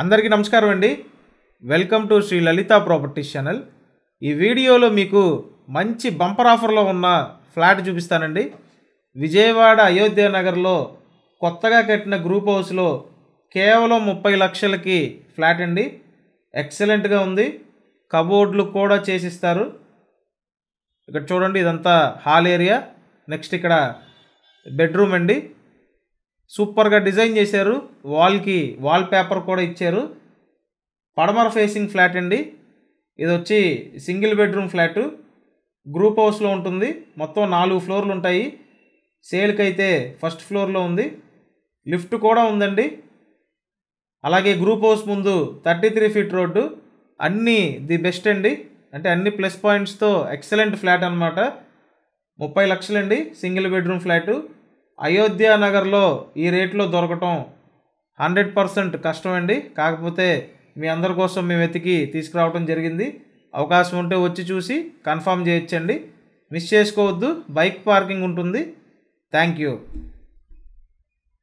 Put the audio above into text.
అందరికీ నమస్కారం అండి welcome to Shri Lalitha Properties channel ఈ వీడియోలో మీకు మంచి బంపర్ ఆఫర్లో ఉన్న ఫ్లాట్ చూపిస్తానండి విజయవాడ అయోధ్య నగర్లో కొత్తగా కట్టిన గ్రూప్ హౌస్లో కేవలం ముప్పై లక్షలకి ఫ్లాట్ అండి ఎక్సలెంట్గా ఉంది కబోర్డ్లు కూడా చేసిస్తారు ఇక్కడ చూడండి ఇదంతా హాల్ ఏరియా నెక్స్ట్ ఇక్కడ బెడ్రూమ్ అండి సూపర్గా డిజైన్ చేశారు వాల్కి వాల్ పేపర్ కూడా ఇచ్చారు పడమర ఫేసింగ్ ఫ్లాట్ అండి ఇది వచ్చి సింగిల్ బెడ్రూమ్ ఫ్లాటు గ్రూప్ హౌస్లో ఉంటుంది మొత్తం నాలుగు ఫ్లోర్లు ఉంటాయి సేల్కి అయితే ఫస్ట్ ఫ్లోర్లో ఉంది లిఫ్ట్ కూడా ఉందండి అలాగే గ్రూప్ హౌస్ ముందు థర్టీ త్రీ ఫీట్ రోడ్డు అన్నీ ది బెస్ట్ అండి అంటే అన్ని ప్లస్ పాయింట్స్తో ఎక్సలెంట్ ఫ్లాట్ అనమాట ముప్పై లక్షలండి సింగిల్ బెడ్రూమ్ ఫ్లాటు అయోధ్య నగర్లో ఈ రేట్లో దొరకటం హండ్రెడ్ పర్సెంట్ కష్టం అండి కాకపోతే మీ అందరి కోసం మేము వెతికి తీసుకురావడం జరిగింది అవకాశం ఉంటే వచ్చి చూసి కన్ఫామ్ చేయొచ్చండి మిస్ చేసుకోవద్దు బైక్ పార్కింగ్ ఉంటుంది థ్యాంక్ యూ